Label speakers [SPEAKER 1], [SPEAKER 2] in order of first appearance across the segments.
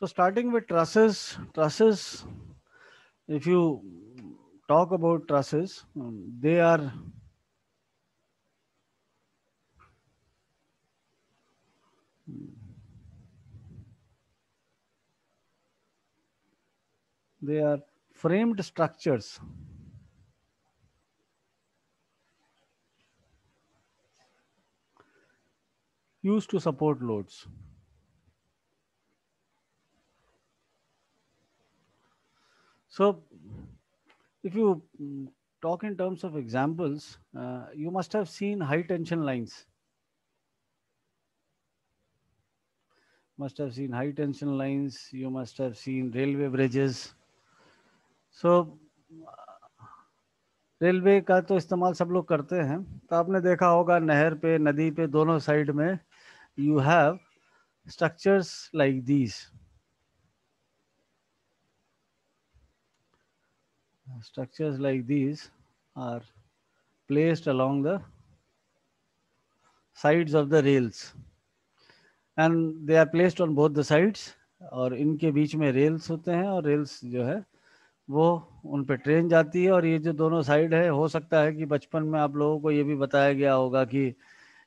[SPEAKER 1] So starting with trusses, trusses, if you talk about trusses, um, they are they are framed structures used to support loads. So, if you talk in terms of examples, uh, you must have seen high tension lines. Must have seen high tension lines. You must have seen railway bridges. So, railway का तो इस्तेमाल सब लोग करते हैं तो आपने देखा होगा नहर पे नदी पे दोनों साइड में you have structures like these structures like these are placed along the sides of the rails and they are placed on both the sides और इनके बीच में रेल्स होते हैं और रेल्स जो है वो उन पर ट्रेन जाती है और ये जो दोनों साइड है हो सकता है कि बचपन में आप लोगों को ये भी बताया गया होगा कि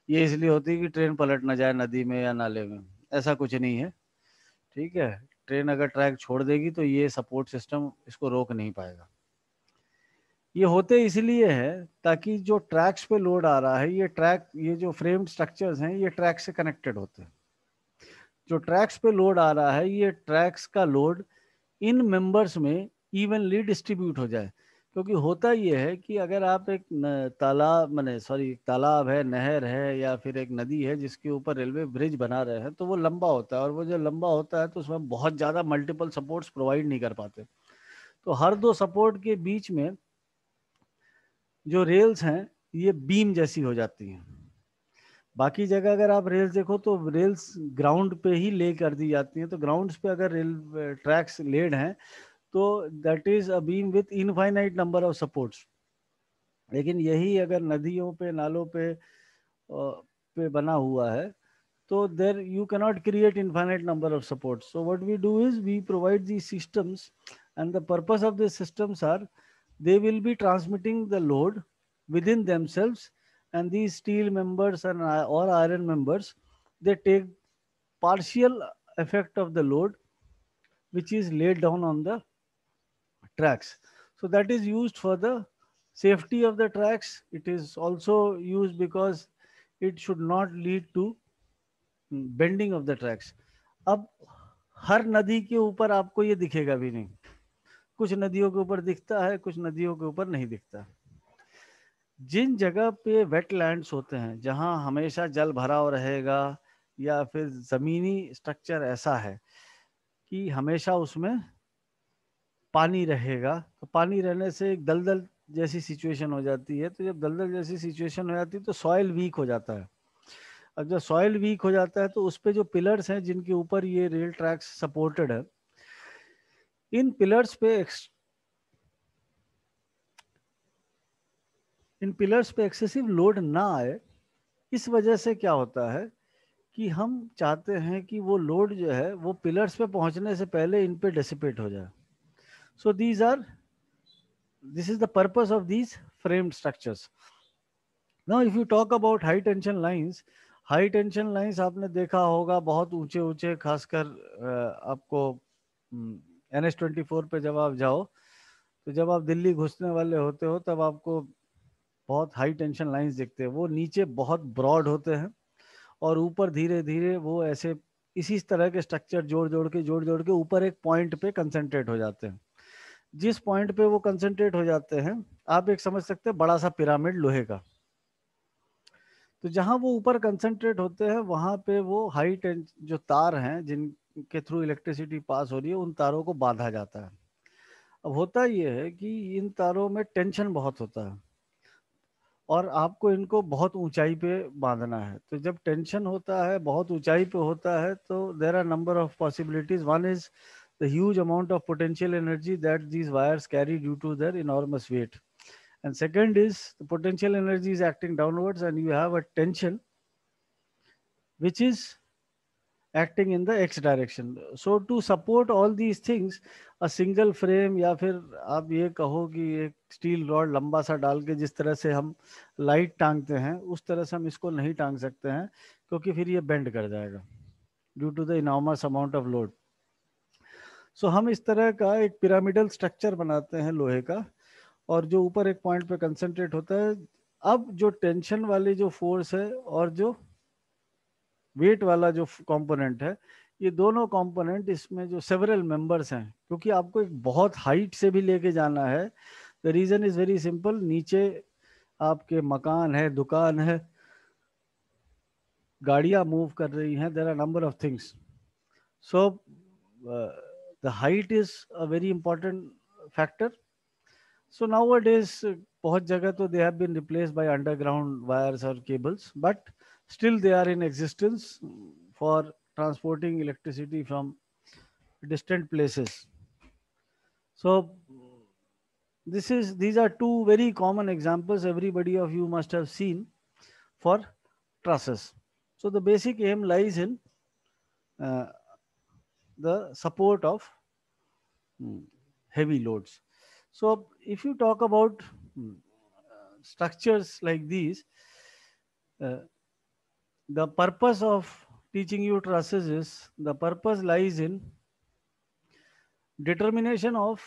[SPEAKER 1] ये इसलिए होती है कि ट्रेन पलट ना जाए नदी में या नाले में ऐसा कुछ नहीं है ठीक है ट्रेन अगर ट्रैक छोड़ देगी तो ये सपोर्ट सिस्टम इसको रोक नहीं पाएगा ये होते इसलिए है ताकि जो ट्रैक्स पे लोड आ रहा है ये ट्रैक ये जो फ्रेम स्ट्रक्चर्स हैं ये ट्रैक से कनेक्टेड होते हैं जो ट्रैक्स पे लोड आ रहा है ये ट्रैक्स का लोड इन मेंबर्स में इवनली डिस्ट्रीब्यूट हो जाए क्योंकि होता ये है कि अगर आप एक तालाब मैंने सॉरी तालाब है नहर है या फिर एक नदी है जिसके ऊपर रेलवे ब्रिज बना रहे हैं तो वो लंबा होता है और वो जो लंबा होता है तो उसमें बहुत ज़्यादा मल्टीपल सपोर्ट्स प्रोवाइड नहीं कर पाते तो हर दो सपोर्ट के बीच में जो रेल्स हैं ये बीम जैसी हो जाती हैं बाकी जगह अगर आप रेल्स देखो तो रेल्स ग्राउंड पे ही ले कर दी जाती हैं तो ग्राउंड्स पे अगर रेल ट्रैक्स लेड हैं तो that is a beam with infinite number of supports लेकिन यही अगर नदियों पे नालों पे पे बना हुआ है तो there you cannot create infinite number of supports so what we do is we provide the systems and the purpose of this systems are they will be transmitting the load within themselves and these steel members and uh, or iron members they take partial effect of the load which is laid down on the tracks so that is used for the safety of the tracks it is also used because it should not lead to mm, bending of the tracks अब हर नदी के ऊपर आपको ये दिखेगा कुछ नदियों के ऊपर दिखता है कुछ नदियों के ऊपर नहीं दिखता जिन जगह पे वेटलैंड्स होते हैं जहाँ हमेशा जल भराव रहेगा या फिर ज़मीनी स्ट्रक्चर ऐसा है कि हमेशा उसमें पानी रहेगा तो पानी रहने से एक दलदल जैसी सिचुएशन हो जाती है तो जब दलदल जैसी सिचुएशन हो जाती है तो सॉइल वीक हो जाता है अब जब सॉयल वीक हो जाता है तो उस पर जो पिलर्स हैं जिनके ऊपर ये रेल ट्रैक्स सपोर्टेड है इन पिलर्स पे इन पिलर्स पे एक्सेसिव लोड ना आए इस वजह से क्या होता है कि हम चाहते हैं कि वो लोड जो है वो पिलर्स पे पहुंचने से पहले इन पे डेसिपेट हो जाए so these are this is the purpose of these frame structures now if you talk about high tension lines high tension lines आपने देखा होगा बहुत ऊंचे ऊंचे खासकर आपको hmm, N S twenty four पर जब आप जाओ तो जब आप दिल्ली घुसने वाले होते हो तब आपको बहुत हाई टेंशन लाइंस दिखते हैं वो नीचे बहुत ब्रॉड होते हैं और ऊपर धीरे धीरे वो ऐसे इसी तरह के स्ट्रक्चर जोड़ जोड़ के जोड़ जोड़ के ऊपर एक पॉइंट पे कंसनट्रेट हो जाते हैं जिस पॉइंट पे वो कंसनट्रेट हो जाते हैं आप एक समझ सकते हैं बड़ा सा पिरामिड लोहे का तो जहाँ वो ऊपर कंसनट्रेट होते हैं वहाँ पे वो हाई टेंस जो तार हैं जिन के थ्रू इलेक्ट्रिसिटी पास हो रही है उन तारों को बांधा जाता है अब होता यह है कि इन तारों में टेंशन बहुत होता है और आपको इनको बहुत ऊंचाई पे बांधना है तो जब टेंशन होता है बहुत ऊंचाई पे होता है तो there are number of possibilities one is the huge amount of potential energy that these wires carry due to their in weight and second is the potential energy is acting downwards and you have a tension which is acting in the x direction so to support all these things a single frame या फिर आप ये कहो कि एक steel rod लंबा सा डाल के जिस तरह से हम लाइट टांगते हैं उस तरह से हम इसको नहीं टांग सकते हैं क्योंकि फिर ये बेंड कर जाएगा due to the enormous amount of load so हम इस तरह का एक पिरामिडल स्ट्रक्चर बनाते हैं लोहे का और जो ऊपर एक पॉइंट पे कंसंट्रेट होता है अब जो टेंशन वाली जो फोर्स है और जो वेट वाला जो कंपोनेंट है ये दोनों कंपोनेंट इसमें जो सेवरल मेंबर्स हैं क्योंकि आपको एक बहुत हाइट से भी लेके जाना है the reason is very simple नीचे आपके मकान है दुकान है गाड़ियाँ मूव कर रही हैं there are number of things so the height is a very important factor so now it बहुत जगह तो they have been replace by underground wires और cables but Still, they are in existence for transporting electricity from distant places. So, this is these are two very common examples everybody of you must have seen for trusses. So, the basic aim lies in uh, the support of hmm, heavy loads. So, if you talk about hmm, uh, structures like these, uh, the purpose of teaching you trusses is the purpose lies in determination of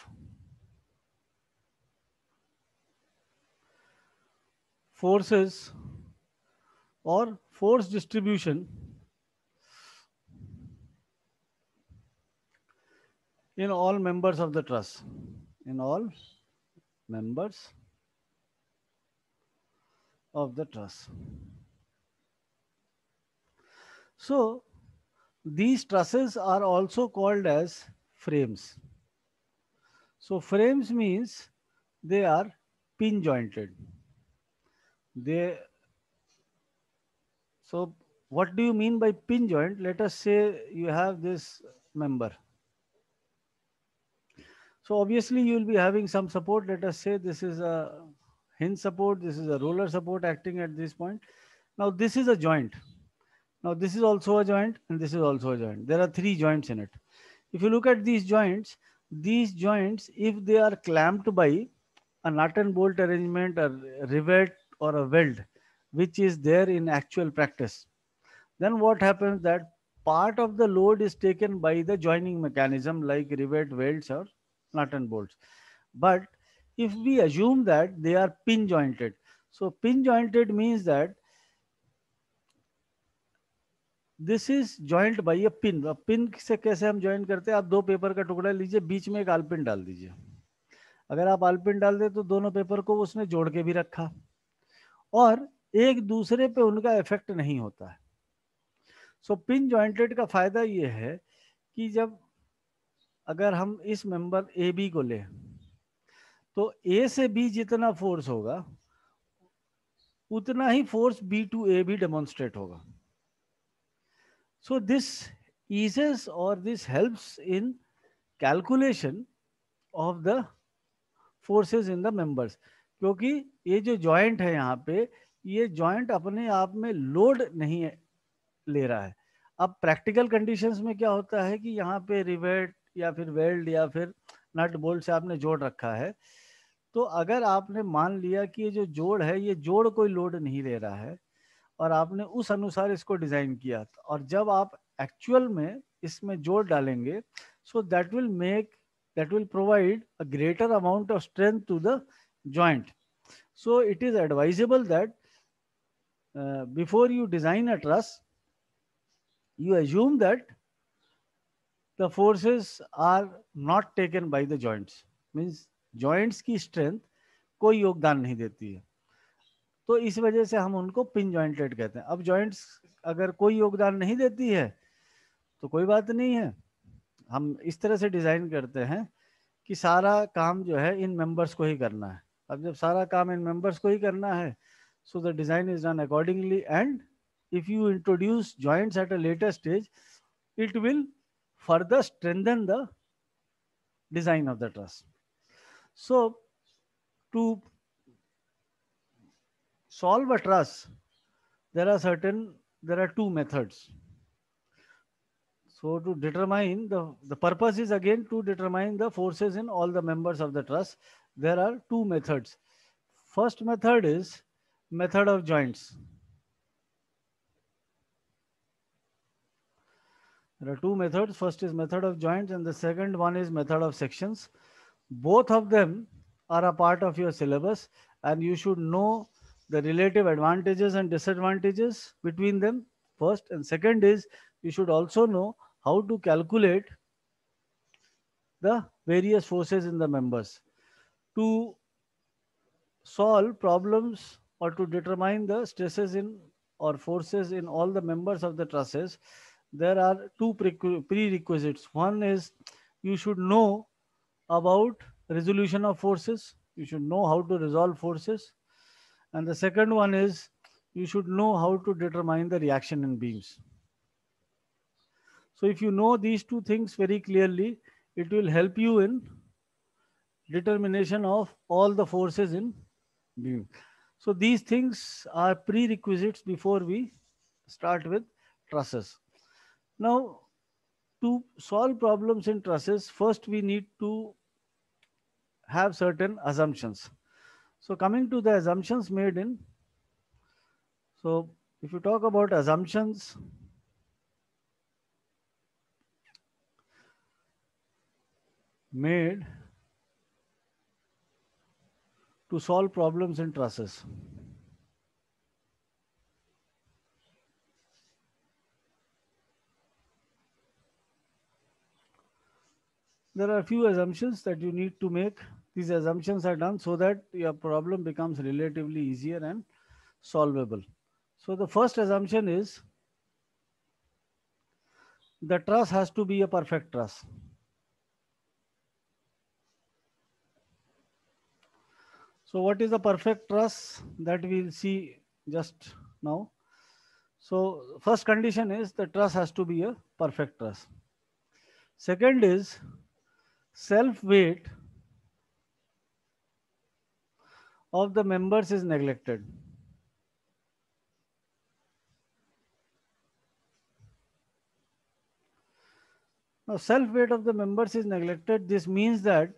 [SPEAKER 1] forces or force distribution in all members of the trust in all members of the trust so these trusses are also called as frames. So frames means they are pin jointed. They so what do you mean by pin joint? Let us say you have this member. So obviously you will be having some support. Let us say this is a hinge support. This is a roller support acting at this point. Now this is a joint. Now this is also a joint and this is also a joint. There are three joints in it. If you look at these joints, these joints, if they are clamped by a nut and bolt arrangement, a rivet or a weld, which is there in actual practice, then what happens that part of the load is taken by the joining mechanism like rivet, welds or nut and bolts. But if we assume that they are pin jointed, so pin jointed means that this is joint by a pin अब pin से कैसे हम joint करते हैं आप दो paper का टुकड़ा लीजिए बीच में एक आलपिन डाल दीजिए अगर आप आलपिन डाल दें तो दोनों पेपर को उसने जोड़ के भी रखा और एक दूसरे पे उनका इफेक्ट नहीं होता है सो पिन ज्वाइंटेड का फायदा ये है कि जब अगर हम इस मेंबर ए बी को लें तो ए से बी जितना फोर्स होगा उतना ही फोर्स बी टू ए भी डेमोन्स्ट्रेट होगा So this eases or this helps in calculation of the forces in the members. क्योंकि ये जो joint है यहाँ पे ये joint अपने आप में load नहीं ले रहा है अब प्रैक्टिकल कंडीशंस में क्या होता है कि यहाँ पे रिवेट या फिर वेल्ड या फिर नट बोल्ट से आपने जोड़ रखा है तो अगर आपने मान लिया कि ये जो जोड़ है ये जोड़ कोई लोड नहीं ले रहा है और आपने उस अनुसार इसको डिजाइन किया और जब आप एक्चुअल में इसमें जोड़ डालेंगे so that will make that will provide a greater amount of strength to the joint so it is advisable that before you design a truss you assume that the forces are not taken by the joints means joints की strength कोई योगदान नहीं देती है तो इस वजह से हम उनको पिन ज्वाइंटेड कहते हैं अब ज्वाइंट्स अगर कोई योगदान नहीं देती है तो कोई बात नहीं है हम इस तरह से डिज़ाइन करते हैं कि सारा काम जो है इन मेंबर्स को ही करना है अब जब सारा काम इन मेंबर्स को ही करना है so the design is done accordingly and if you introduce joint at a later stage it will further strengthen the design of the truss so to solve a truss, there are certain, there are two methods. So to determine the, the purpose is again to determine the forces in all the members of the truss. There are two methods. First method is method of joints. There are two methods. First is method of joints and the second one is method of sections. Both of them are a part of your syllabus and you should know the relative advantages and disadvantages between them first and second is you should also know how to calculate the various forces in the members to solve problems or to determine the stresses in or forces in all the members of the trusses there are two prerequisites one is you should know about resolution of forces you should know how to resolve forces and the second one is you should know how to determine the reaction in beams. So if you know these two things very clearly, it will help you in determination of all the forces in beam. So these things are prerequisites before we start with trusses. Now, to solve problems in trusses, first we need to have certain assumptions. So coming to the assumptions made in, so if you talk about assumptions, made to solve problems in trusses. There are a few assumptions that you need to make these assumptions are done so that your problem becomes relatively easier and solvable. So the first assumption is the truss has to be a perfect truss. So what is the perfect truss that we'll see just now? So first condition is the truss has to be a perfect truss. Second is self weight of the members is neglected. Now self weight of the members is neglected. This means that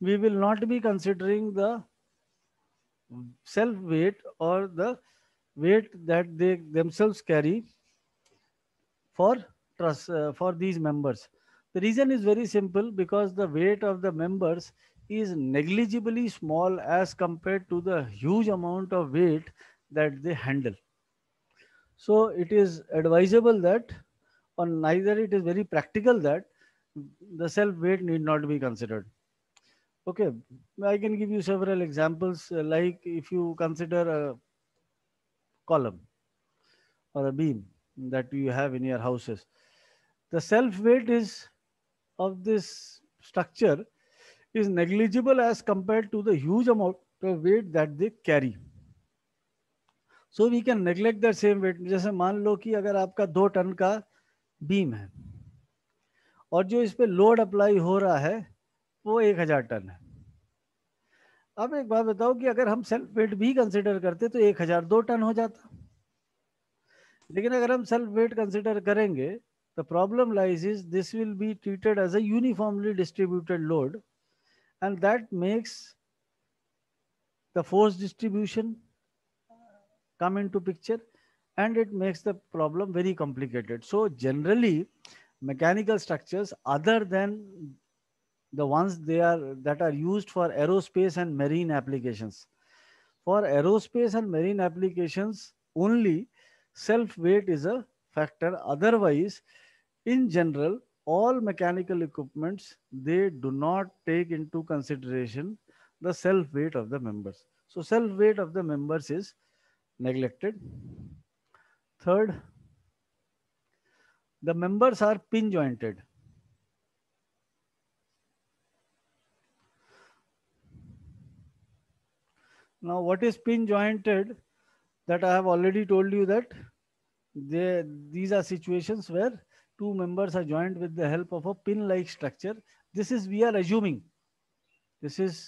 [SPEAKER 1] we will not be considering the self weight or the weight that they themselves carry for trust uh, for these members. The reason is very simple because the weight of the members is negligibly small as compared to the huge amount of weight that they handle. So it is advisable that on neither it is very practical that the self weight need not be considered. Okay, I can give you several examples uh, like if you consider a column or a beam that you have in your houses. The self weight is of this structure is negligible as compared to the huge amount of weight that they carry. So we can neglect their सेम weight जैसे मान लो कि अगर आपका दो ton का beam है और जो इस पर लोड अप्लाई हो रहा है वो एक हजार टन है अब एक बात बताओ कि अगर हम सेल्फ वेट भी कंसिडर करते तो एक हजार दो टन हो जाता लेकिन अगर हम सेल्फ वेट कंसिडर करेंगे the problem lies is this will be treated as a uniformly distributed load and that makes the force distribution come into picture and it makes the problem very complicated. So generally mechanical structures other than the ones they are that are used for aerospace and marine applications. For aerospace and marine applications only self weight is a factor otherwise in general all mechanical equipments, they do not take into consideration the self weight of the members. So self weight of the members is neglected. Third, the members are pin jointed. Now what is pin jointed that I have already told you that they, these are situations where two members are joined with the help of a pin-like structure. This is we are assuming. This is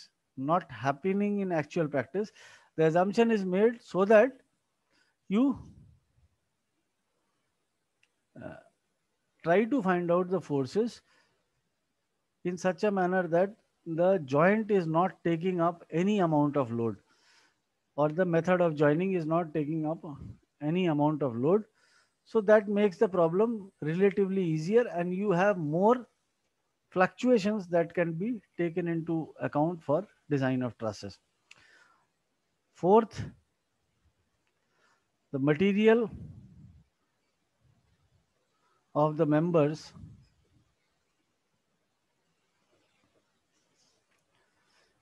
[SPEAKER 1] not happening in actual practice. The assumption is made so that you uh, try to find out the forces in such a manner that the joint is not taking up any amount of load or the method of joining is not taking up any amount of load so that makes the problem relatively easier and you have more fluctuations that can be taken into account for design of trusses. Fourth, the material of the members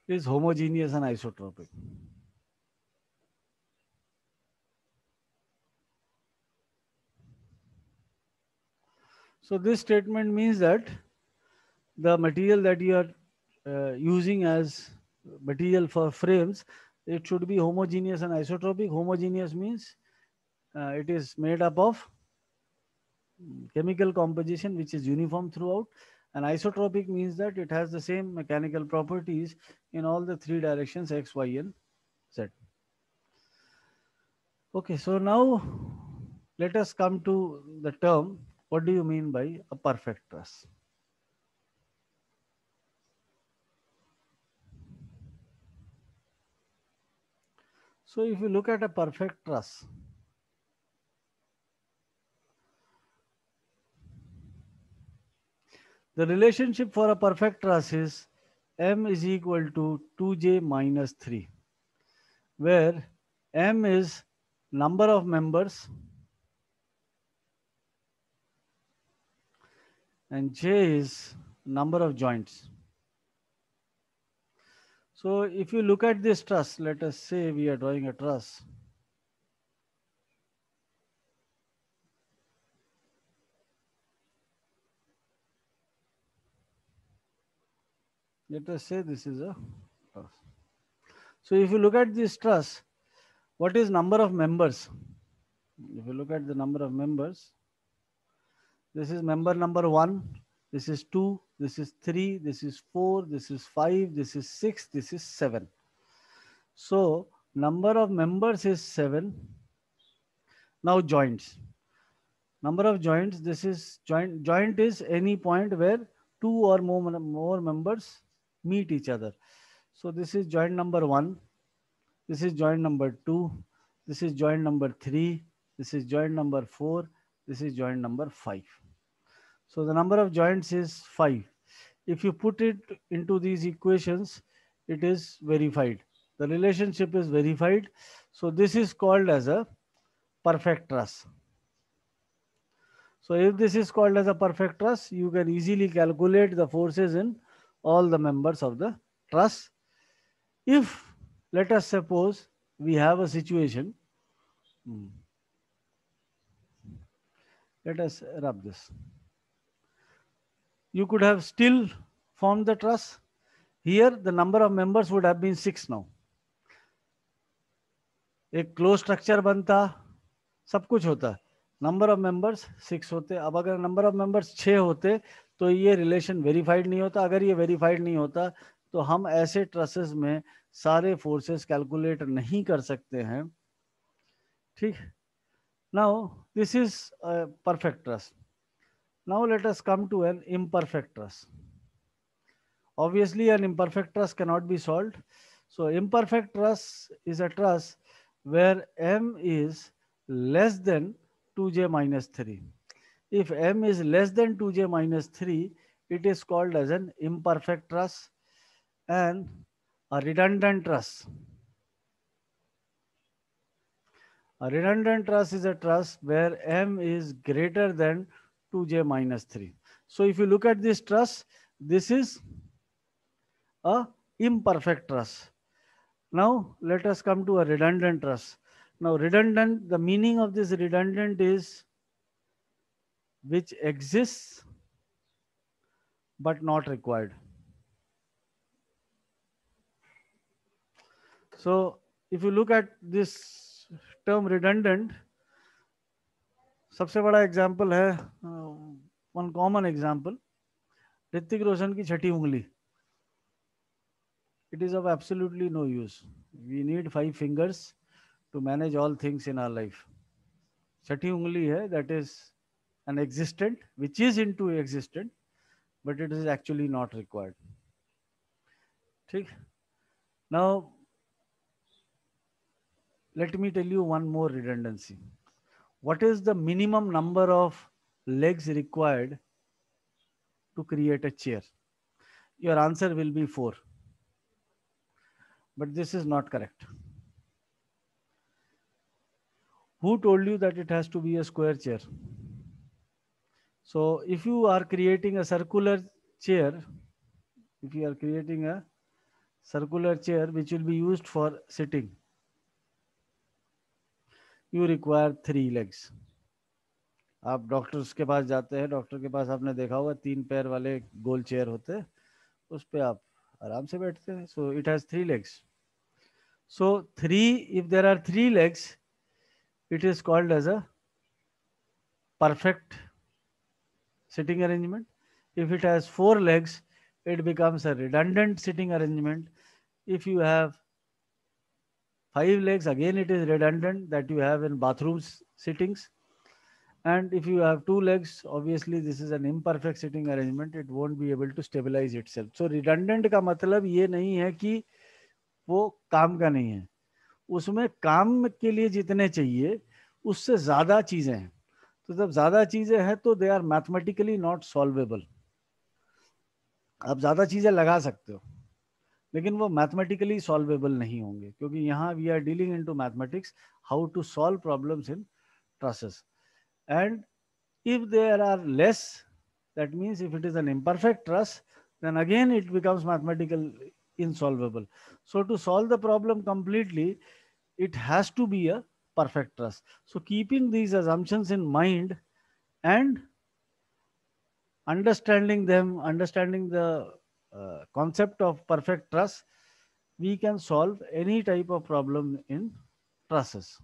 [SPEAKER 1] is homogeneous and isotropic. So this statement means that the material that you are uh, using as material for frames, it should be homogeneous and isotropic. Homogeneous means uh, it is made up of chemical composition which is uniform throughout and isotropic means that it has the same mechanical properties in all the three directions x, y, and z. Okay, so now let us come to the term what do you mean by a perfect truss? So if you look at a perfect truss, the relationship for a perfect truss is m is equal to 2j minus 3, where m is number of members and J is number of joints. So if you look at this truss, let us say we are drawing a truss. Let us say this is a truss. So if you look at this truss, what is number of members? If you look at the number of members, this is member number one. This is two. This is three. This is four. This is five. This is six. This is seven. So number of members is seven. Now joints. Number of joints. This is joint. Joint is any point where two or more, more members meet each other. So this is joint number one. This is joint number two. This is joint number three. This is joint number four this is joint number five. So the number of joints is five. If you put it into these equations, it is verified. The relationship is verified. So this is called as a perfect truss. So if this is called as a perfect truss, you can easily calculate the forces in all the members of the truss. If let us suppose we have a situation, hmm. Let us rub this. You could have still formed the trust. Here, the number of members would have been six now. एक close structure बनता सब कुछ होता number of members six होते अब अगर number of members छः होते तो ये रिलेशन वेरीफाइड नहीं होता अगर ये वेरीफाइड नहीं होता तो हम ऐसे ट्रसेस में सारे फोर्सेस कैलकुलेट नहीं कर सकते हैं ठीक Now, this is a perfect truss. Now, let us come to an imperfect truss. Obviously, an imperfect truss cannot be solved. So, imperfect truss is a truss where m is less than 2j minus 3. If m is less than 2j minus 3, it is called as an imperfect truss and a redundant truss. A redundant trust is a trust where M is greater than 2J minus 3. So if you look at this trust, this is a imperfect trust. Now let us come to a redundant trust. Now redundant, the meaning of this redundant is which exists but not required. So if you look at this term redundant सबसे बड़ा example है one common example Hrithik Roshan की छठी उंगली it is of absolutely no use we need five fingers to manage all things in our life छठी उंगली है that is an existent which is in to existent but it is actually not required ठीक now let me tell you one more redundancy. What is the minimum number of legs required to create a chair? Your answer will be four. But this is not correct. Who told you that it has to be a square chair? So if you are creating a circular chair, if you are creating a circular chair which will be used for sitting, you require three legs आप doctors के पास जाते हैं doctor के पास आपने देखा होगा तीन पैर वाले गोल चेयर होते हैं उस पर आप आराम से बैठते हैं so it has three legs so three if there are three legs it is called as a perfect sitting arrangement if it has four legs it becomes a redundant sitting arrangement if you have Five legs, again, it is redundant that you have in bathrooms sittings. And if you have two legs, obviously this is an imperfect sitting arrangement. It won't be able to stabilize itself. So redundant ka matlab ye nahi hai ki wo kaam ka nahi hai usme kaam ke liye jitne chahiye usse zyada cheeze hain to jab zyada cheeze hain to they are mathematically not solvable aap zyada cheeze laga sakte ho लेकिन वो mathematically solvable नहीं होंगे क्योंकि यहाँ we are dealing in to mathematics how to solve problem in trusses and if there are less that means if it is an imperfect truss then again it becomes mathematical insolvable so to solve the problem completely it has to be a perfect truss so keeping these assumptions in mind and understanding them understanding the Uh, concept of perfect truss, we can solve any type of problem in trusses.